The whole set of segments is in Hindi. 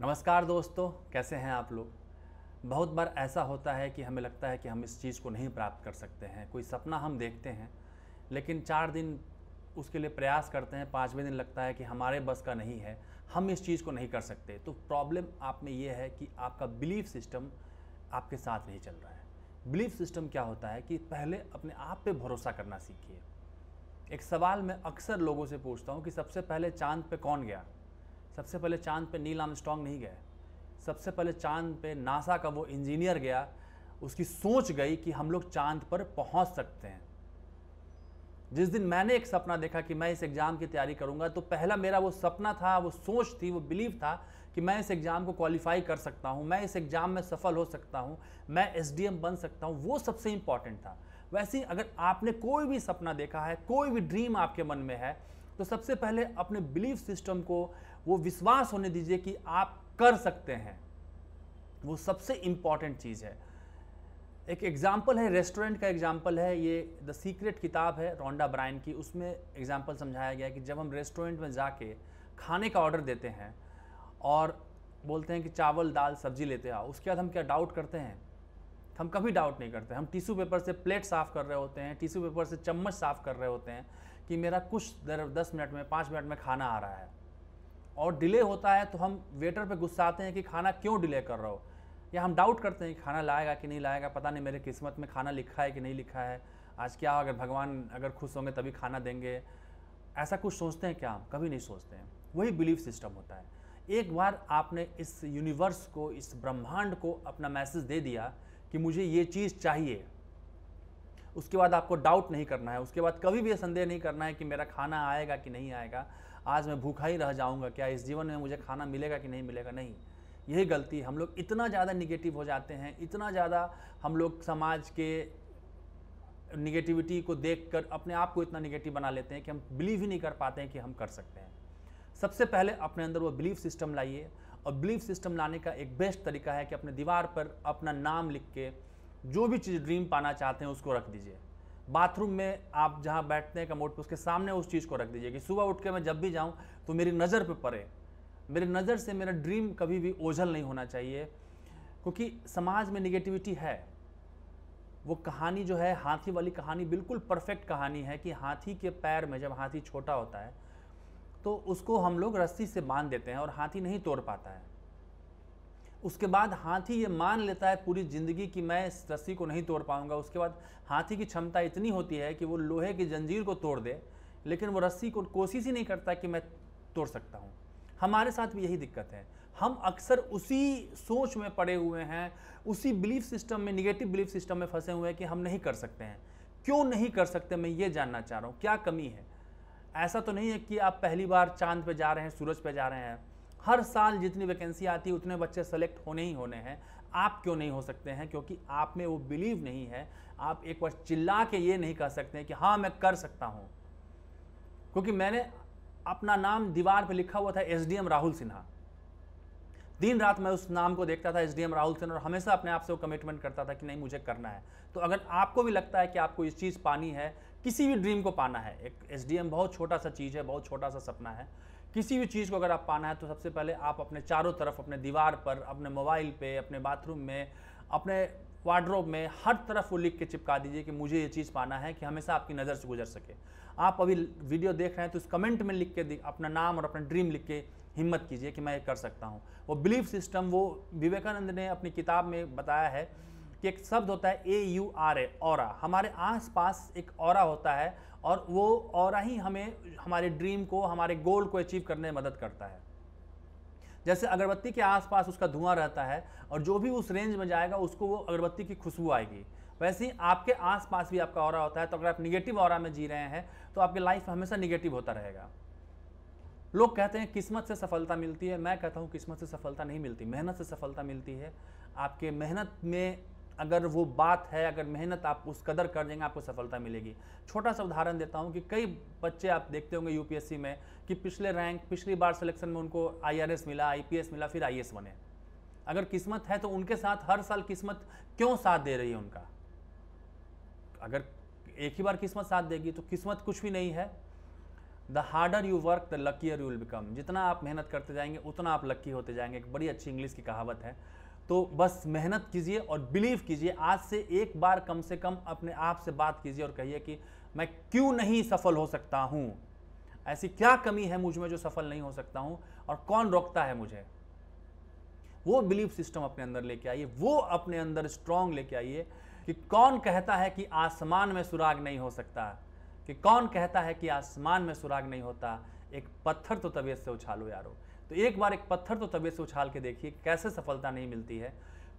नमस्कार दोस्तों कैसे हैं आप लोग बहुत बार ऐसा होता है कि हमें लगता है कि हम इस चीज़ को नहीं प्राप्त कर सकते हैं कोई सपना हम देखते हैं लेकिन चार दिन उसके लिए प्रयास करते हैं पाँचवें दिन लगता है कि हमारे बस का नहीं है हम इस चीज़ को नहीं कर सकते तो प्रॉब्लम आप में ये है कि आपका बिलीफ सिस्टम आपके साथ नहीं चल रहा है बिलीफ सिस्टम क्या होता है कि पहले अपने आप पे भरोसा करना सीखिए एक सवाल मैं अक्सर लोगों से पूछता हूँ कि सबसे पहले चांद पे कौन गया सबसे पहले चांद पे नील स्ट्रॉन्ग नहीं गए सबसे पहले चांद पे नासा का वो इंजीनियर गया उसकी सोच गई कि हम लोग चांद पर पहुंच सकते हैं जिस दिन मैंने एक सपना देखा कि मैं इस एग्ज़ाम की तैयारी करूंगा तो पहला मेरा वो सपना था वो सोच थी वो बिलीव था कि मैं इस एग्ज़ाम को क्वालिफाई कर सकता हूं मैं इस एग्ज़ाम में सफल हो सकता हूं मैं एस बन सकता हूं वो सबसे इम्पॉर्टेंट था वैसे ही अगर आपने कोई भी सपना देखा है कोई भी ड्रीम आपके मन में है तो सबसे पहले अपने बिलीफ सिस्टम को वो विश्वास होने दीजिए कि आप कर सकते हैं वो सबसे इम्पॉर्टेंट चीज़ है एक एग्जाम्पल है रेस्टोरेंट का एग्जाम्पल है ये द सीक्रेट किताब है रोंडा ब्राइन की उसमें एग्जाम्पल समझाया गया है कि जब हम रेस्टोरेंट में जाके खाने का ऑर्डर देते हैं और बोलते हैं कि चावल दाल सब्जी लेते आओ उसके बाद हम क्या डाउट करते हैं हम कभी डाउट नहीं करते हम टिश्यू पेपर से प्लेट साफ़ कर रहे होते हैं टिश्यू पेपर से चम्मच साफ़ कर रहे होते हैं कि मेरा कुछ देर दस मिनट में पाँच मिनट में खाना आ रहा है और डिले होता है तो हम वेटर पे गुस्सा आते हैं कि खाना क्यों डिले कर रहा हो या हम डाउट करते हैं कि खाना लाएगा कि नहीं लाएगा पता नहीं मेरे किस्मत में खाना लिखा है कि नहीं लिखा है आज क्या हो अगर भगवान अगर खुश होंगे तभी खाना देंगे ऐसा कुछ सोचते हैं क्या हम कभी नहीं सोचते हैं वही बिलीफ सिस्टम होता है एक बार आपने इस यूनिवर्स को इस ब्रह्मांड को अपना मैसेज दे दिया कि मुझे ये चीज़ चाहिए उसके बाद आपको डाउट नहीं करना है उसके बाद कभी भी यह संदेह नहीं करना है कि मेरा खाना आएगा कि नहीं आएगा आज मैं भूखा ही रह जाऊँगा क्या इस जीवन में मुझे खाना मिलेगा कि नहीं मिलेगा नहीं यही गलती हम लोग इतना ज़्यादा निगेटिव हो जाते हैं इतना ज़्यादा हम लोग समाज के निगेटिविटी को देख कर अपने आप को इतना निगेटिव बना लेते हैं कि हम बिलीव ही नहीं कर पाते हैं कि हम कर सकते हैं सबसे पहले अपने अंदर वो बिलीफ सिस्टम लाइए और बिलीफ सिस्टम लाने का एक बेस्ट तरीका है कि अपने दीवार पर अपना नाम लिख के जो भी चीज़ ड्रीम पाना चाहते हैं उसको रख दीजिए बाथरूम में आप जहाँ बैठते हैं कमोड पे उसके सामने उस चीज़ को रख दीजिए कि सुबह उठ के मैं जब भी जाऊँ तो मेरी नज़र पे पड़े मेरी नज़र से मेरा ड्रीम कभी भी ओझल नहीं होना चाहिए क्योंकि समाज में निगेटिविटी है वो कहानी जो है हाथी वाली कहानी बिल्कुल परफेक्ट कहानी है कि हाथी के पैर में जब हाथी छोटा होता है तो उसको हम लोग रस्सी से बांध देते हैं और हाथी नहीं तोड़ पाता है उसके बाद हाथी ये मान लेता है पूरी ज़िंदगी कि मैं इस रस्सी को नहीं तोड़ पाऊंगा उसके बाद हाथी की क्षमता इतनी होती है कि वो लोहे की जंजीर को तोड़ दे लेकिन वो रस्सी को कोशिश ही नहीं करता कि मैं तोड़ सकता हूँ हमारे साथ भी यही दिक्कत है हम अक्सर उसी सोच में पड़े हुए हैं उसी बिलीफ सिस्टम में निगेटिव बिलीफ सिस्टम में फंसे हुए हैं कि हम नहीं कर सकते हैं क्यों नहीं कर सकते मैं ये जानना चाह रहा हूँ क्या कमी है ऐसा तो नहीं है कि आप पहली बार चांद पे जा रहे हैं सूरज पे जा रहे हैं हर साल जितनी वैकेंसी आती है उतने बच्चे सेलेक्ट होने ही होने हैं आप क्यों नहीं हो सकते हैं क्योंकि आप में वो बिलीव नहीं है आप एक बार चिल्ला के ये नहीं कह सकते कि हाँ मैं कर सकता हूँ क्योंकि मैंने अपना नाम दीवार पर लिखा हुआ था एस राहुल सिन्हा दिन रात मैं उस नाम को देखता था एसडीएम राहुल सिन्हा और हमेशा अपने आप से वो कमिटमेंट करता था कि नहीं मुझे करना है तो अगर आपको भी लगता है कि आपको इस चीज़ पानी है किसी भी ड्रीम को पाना है एक एसडीएम बहुत छोटा सा चीज़ है बहुत छोटा सा सपना है किसी भी चीज़ को अगर आप पाना है तो सबसे पहले आप अपने चारों तरफ अपने दीवार पर अपने मोबाइल पे अपने बाथरूम में अपने वार्ड्रोब में हर तरफ वो लिख के चिपका दीजिए कि मुझे ये चीज़ पाना है कि हमेशा आपकी नज़र से गुजर सके आप अभी वीडियो देख रहे हैं तो इस कमेंट में लिख के अपना नाम और अपना ड्रीम लिख के हिम्मत कीजिए कि मैं ये कर सकता हूँ वो बिलीफ सिस्टम वो विवेकानंद ने अपनी किताब में बताया है कि एक शब्द होता है ए यू आर ए और हमारे आसपास एक और होता है और वो और ही हमें हमारे ड्रीम को हमारे गोल को अचीव करने में मदद करता है जैसे अगरबत्ती के आसपास उसका धुआं रहता है और जो भी उस रेंज में जाएगा उसको वो अगरबत्ती की खुशबू आएगी वैसे ही आपके आसपास भी आपका और होता है तो अगर आप निगेटिव और में जी रहे हैं तो आपकी लाइफ हमेशा निगेटिव होता रहेगा लोग कहते हैं किस्मत से सफलता मिलती है मैं कहता हूँ किस्मत से सफलता नहीं मिलती मेहनत से सफलता मिलती है आपके मेहनत में अगर वो बात है अगर मेहनत आप उस कदर कर देंगे आपको सफलता मिलेगी छोटा सा उदाहरण देता हूँ कि कई बच्चे आप देखते होंगे यूपीएससी में कि पिछले रैंक पिछली बार सिलेक्शन में उनको आईआरएस मिला आईपीएस मिला फिर आईएएस बने अगर किस्मत है तो उनके साथ हर साल किस्मत क्यों साथ दे रही है उनका अगर एक ही बार किस्मत साथ देगी तो किस्मत कुछ भी नहीं है the harder you work the luckier you will become जितना आप मेहनत करते जाएंगे उतना आप लक्की होते जाएंगे एक बड़ी अच्छी इंग्लिश की कहावत है तो बस मेहनत कीजिए और बिलीव कीजिए आज से एक बार कम से कम अपने आप से बात कीजिए और कहिए कि मैं क्यों नहीं सफल हो सकता हूँ ऐसी क्या कमी है मुझ में जो सफल नहीं हो सकता हूँ और कौन रोकता है मुझे वो बिलीव सिस्टम अपने अंदर लेके आइए वो अपने अंदर स्ट्रांग लेके आइए कि कौन कहता है कि आसमान में सुराग नहीं हो सकता कि कौन कहता है कि आसमान में सुराग नहीं होता एक पत्थर तो तबीयत से उछालो यारो तो एक बार एक पत्थर तो तबीयत से उछाल के देखिए कैसे सफलता नहीं मिलती है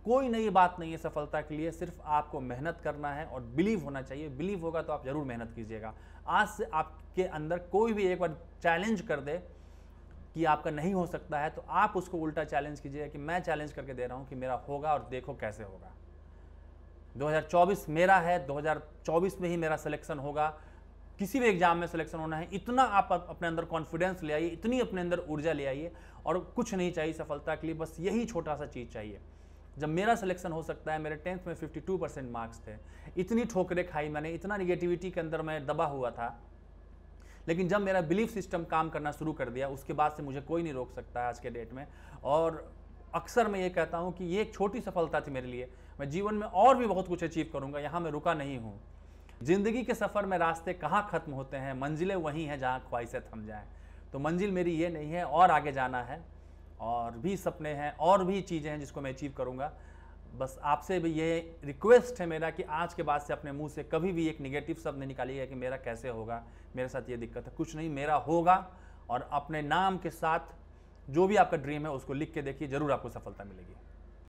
कोई नई बात नहीं है सफलता के लिए सिर्फ आपको मेहनत करना है और बिलीव होना चाहिए बिलीव होगा तो आप ज़रूर मेहनत कीजिएगा आज से आपके अंदर कोई भी एक बार चैलेंज कर दे कि आपका नहीं हो सकता है तो आप उसको उल्टा चैलेंज कीजिएगा कि मैं चैलेंज करके दे रहा हूँ कि मेरा होगा और देखो कैसे होगा 2024 मेरा है 2024 में ही मेरा सिलेक्शन होगा किसी भी एग्जाम में सिलेक्शन होना है इतना आप अपने अंदर कॉन्फिडेंस ले आइए इतनी अपने अंदर ऊर्जा ले आइए और कुछ नहीं चाहिए सफलता के लिए बस यही छोटा सा चीज़ चाहिए जब मेरा सिलेक्शन हो सकता है मेरे टेंथ में 52 परसेंट मार्क्स थे इतनी ठोकरें खाई मैंने इतना निगेटिविटी के अंदर मैं दबा हुआ था लेकिन जब मेरा बिलीफ सिस्टम काम करना शुरू कर दिया उसके बाद से मुझे कोई नहीं रोक सकता आज के डेट में और अक्सर मैं ये कहता हूँ कि ये एक छोटी सफलता थी मेरे लिए मैं जीवन में और भी बहुत कुछ अचीव करूँगा यहाँ मैं रुका नहीं हूँ जिंदगी के सफ़र में रास्ते कहाँ ख़त्म होते हैं मंजिलें वहीं हैं जहाँ ख्वाहिशें थम जाएँ तो मंजिल मेरी ये नहीं है और आगे जाना है और भी सपने हैं और भी चीज़ें हैं जिसको मैं अचीव करूँगा बस आपसे भी ये रिक्वेस्ट है मेरा कि आज के बाद से अपने मुंह से कभी भी एक निगेटिव शब्द नहीं निकालिएगा कि मेरा कैसे होगा मेरे साथ ये दिक्कत है कुछ नहीं मेरा होगा और अपने नाम के साथ जो भी आपका ड्रीम है उसको लिख के देखिए ज़रूर आपको सफलता मिलेगी